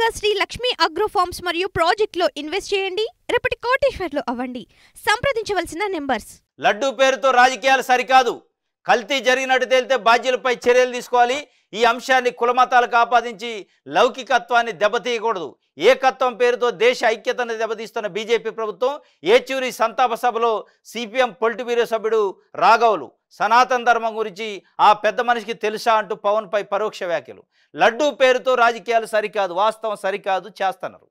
గా Shri Lakshmi agro forms మరియు ప్రాజెక్ట్లో ఇన్వెస్ట్ చేయండి రేపటి కోటేశ్వర్లు అవ్వండి సంప్రదించవలసిన నెంబర్స్ లడ్డూ పేరుతో రాజకీయాలు సరికాదు కల్తీ జరిగినట్టు తేలితే బాధ్యులపై చర్యలు తీసుకోవాలి ఈ అంశాన్ని కులమతాలు ఆపాదించి లౌకికత్వాన్ని దెబ్బతీయకూడదు ఏకత్వం పేరుతో దేశ ఐక్యతను దెబ్బతీస్తున్న బీజేపీ ప్రభుత్వం ఏచూరి సంతాప సభలో సిపిఎం పొలిటి బ్యూరో సభ్యుడు రాఘవులు సనాతన ధర్మం గురించి ఆ పెద్ద మనిషికి తెలుసా అంటూ పవన్పై పరోక్ష వ్యాఖ్యలు లడ్డూ పేరుతో రాజకీయాలు సరికాదు వాస్తవం సరికాదు చేస్తున్నారు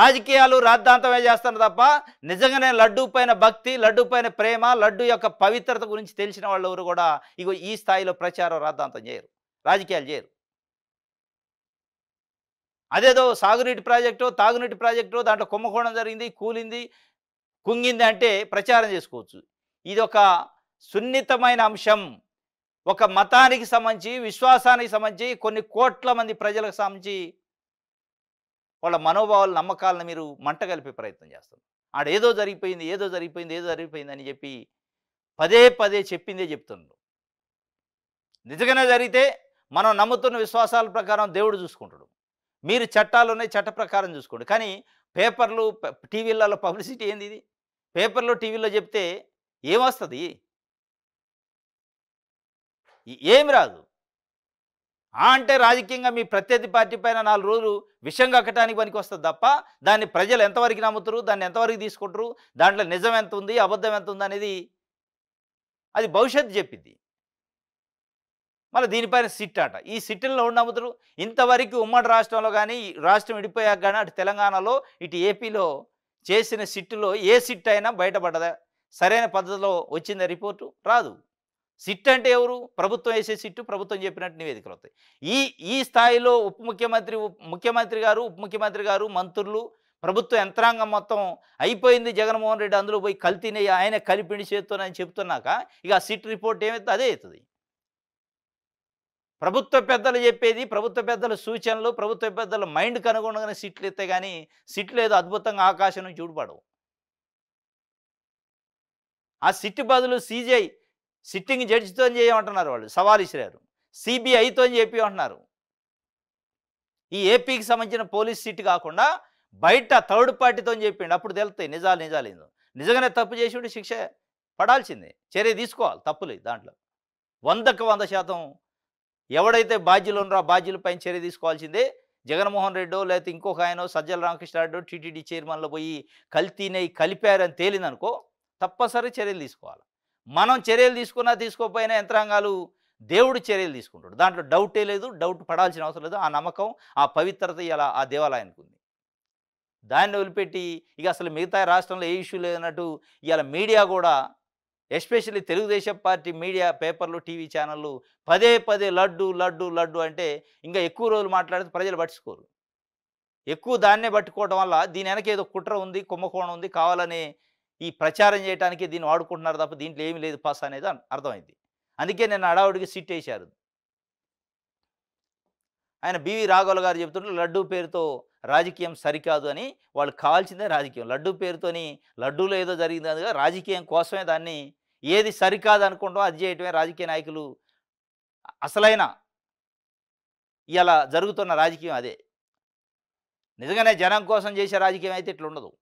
రాజకీయాలు రాద్ధాంతమే చేస్తారు తప్ప నిజంగానే లడ్డూ పైన భక్తి లడ్డూ పైన ప్రేమ లడ్డు యొక్క పవిత్రత గురించి తెలిసిన వాళ్ళు ఎవరు కూడా ఇగో ఈ స్థాయిలో ప్రచారం రాద్ధాంతం చేయరు రాజకీయాలు చేయరు అదేదో సాగునీటి ప్రాజెక్టు తాగునీటి ప్రాజెక్టు దాంట్లో కుంభకోణం జరిగింది కూలింది కుంగింది అంటే ప్రచారం చేసుకోవచ్చు ఇది ఒక సున్నితమైన అంశం ఒక మతానికి సంబంధించి విశ్వాసానికి సంబంధించి కొన్ని కోట్ల మంది ప్రజలకు సంబంధించి వాళ్ళ మనోభావాల నమ్మకాలను మీరు మంట కలిపే ప్రయత్నం చేస్తారు ఏదో జరిగిపోయింది ఏదో జరిగిపోయింది ఏదో జరిగిపోయింది అని చెప్పి పదే పదే చెప్పిందే చెప్తున్నారు నిజంగానే జరిగితే మనం నమ్ముతున్న విశ్వాసాల ప్రకారం దేవుడు చూసుకుంటాడు మీరు చట్టాలు ఉన్నాయి చట్ట ప్రకారం చూసుకోండి కానీ పేపర్లు టీవీలలో పబ్లిసిటీ ఏంది ఇది పేపర్లో టీవీలో చెప్తే ఏమొస్తుంది ఏం రాదు ఆ అంటే రాజకీయంగా మీ ప్రత్యర్థి పార్టీ పైన నాలుగు రోజులు విషం కక్కటానికి పనికి వస్తుంది తప్ప దాన్ని ప్రజలు ఎంతవరకు నమ్ముతారు దాన్ని ఎంతవరకు తీసుకుంటారు దాంట్లో నిజం ఎంత ఉంది అబద్ధం ఎంత ఉంది అనేది అది భవిష్యత్తు చెప్పింది మళ్ళీ దీనిపైన సిట్ అట ఈ సిట్టుల్లో నమ్ముతారు ఇంతవరకు ఉమ్మడి రాష్ట్రంలో కానీ రాష్ట్రం విడిపోయాక కానీ అటు తెలంగాణలో ఇటు ఏపీలో చేసిన సిట్టులో ఏ సిట్ అయినా బయటపడదా సరైన పద్ధతిలో వచ్చిందా రిపోర్టు రాదు సిట్ అంటే ఎవరు ప్రభుత్వం వేసే సిట్టు ప్రభుత్వం చెప్పినట్టు నివేదికలు అవుతాయి ఈ ఈ స్థాయిలో ఉప ముఖ్యమంత్రి ముఖ్యమంత్రి గారు ఉప ముఖ్యమంత్రి గారు మంత్రులు ప్రభుత్వ యంత్రాంగం మొత్తం అయిపోయింది జగన్మోహన్ రెడ్డి అందులో పోయి కల్తీని ఆయన కలిపిండి చేస్తున్నాయని చెప్తున్నాక ఇక సిట్ రిపోర్ట్ ఏమైతే అదే అవుతుంది ప్రభుత్వ పెద్దలు చెప్పేది ప్రభుత్వ పెద్దల సూచనలు ప్రభుత్వ పెద్దల మైండ్ కనుగొనగానే సిట్లు ఎత్తే కానీ సిట్లు ఏదో అద్భుతంగా ఆకాశం నుంచి ఆ సిట్ బదులు సీజీఐ సిట్టింగ్ జడ్జితో చేయమంటున్నారు వాళ్ళు సవాల్ ఇసిరారు సిబిఐతో చెప్పి అంటున్నారు ఈ ఏపీకి సంబంధించిన పోలీస్ సిట్ కాకుండా బయట థర్డ్ పార్టీతో చెప్పిండు అప్పుడు తెలుస్తాయి నిజాలు నిజాలు నిజంగానే తప్పు చేసి ఉంటే శిక్ష పడాల్సిందే చర్య తీసుకోవాలి తప్పులేదు దాంట్లో వందకు వంద శాతం ఎవడైతే బాధ్యులు ఉన్నారో ఆ బాధ్యులపైన చర్య తీసుకోవాల్సిందే జగన్మోహన్ రెడ్డో లేకపోతే ఇంకొక ఆయన సజ్జల రామకృష్ణ రెడ్డో టీటీడీ చైర్మన్లో పోయి కల్తీనే కలిపారని తేలిందనుకో తప్పనిసరి చర్యలు తీసుకోవాలి మనం చర్యలు తీసుకున్నా తీసుకోకపోయినా యంత్రాంగాలు దేవుడు చర్యలు తీసుకుంటాడు దాంట్లో డౌటే లేదు డౌట్ పడాల్సిన అవసరం లేదు ఆ నమ్మకం ఆ పవిత్రత ఇలా ఆ దేవాలయానికి ఉంది దాన్ని వదిలిపెట్టి ఇక అసలు మిగతా రాష్ట్రంలో ఏ ఇష్యూ లేదన్నట్టు ఇవాళ మీడియా కూడా ఎస్పెషల్లీ తెలుగుదేశం పార్టీ మీడియా పేపర్లు టీవీ ఛానళ్ళు పదే పదే లడ్డు లడ్డు లడ్డు అంటే ఇంకా ఎక్కువ రోజులు మాట్లాడితే ప్రజలు పట్టించుకోరు ఎక్కువ దాన్నే పట్టుకోవడం వల్ల దీని వెనక ఏదో కుట్ర ఉంది కుంభకోణం ఉంది కావాలనే ఈ ప్రచారం చేయడానికి దీన్ని వాడుకుంటున్నారు తప్ప దీంట్లో ఏమీ లేదు పాస్ అనేది అర్థమైంది అందుకే నేను అడావుడికి సిట్ వేశారు ఆయన బివి రాఘవల్ గారు చెప్తుంటే లడ్డూ పేరుతో రాజకీయం సరికాదు అని వాళ్ళు కావాల్సిందే రాజకీయం లడ్డూ పేరుతోని లడ్డూలో ఏదో జరిగింది అందుగా రాజకీయం కోసమే దాన్ని ఏది సరికాదు అనుకుంటాం అది చేయటమే రాజకీయ నాయకులు అసలైన ఇలా జరుగుతున్న రాజకీయం అదే నిజంగానే జనం కోసం చేసే రాజకీయం అయితే ఇట్లా ఉండదు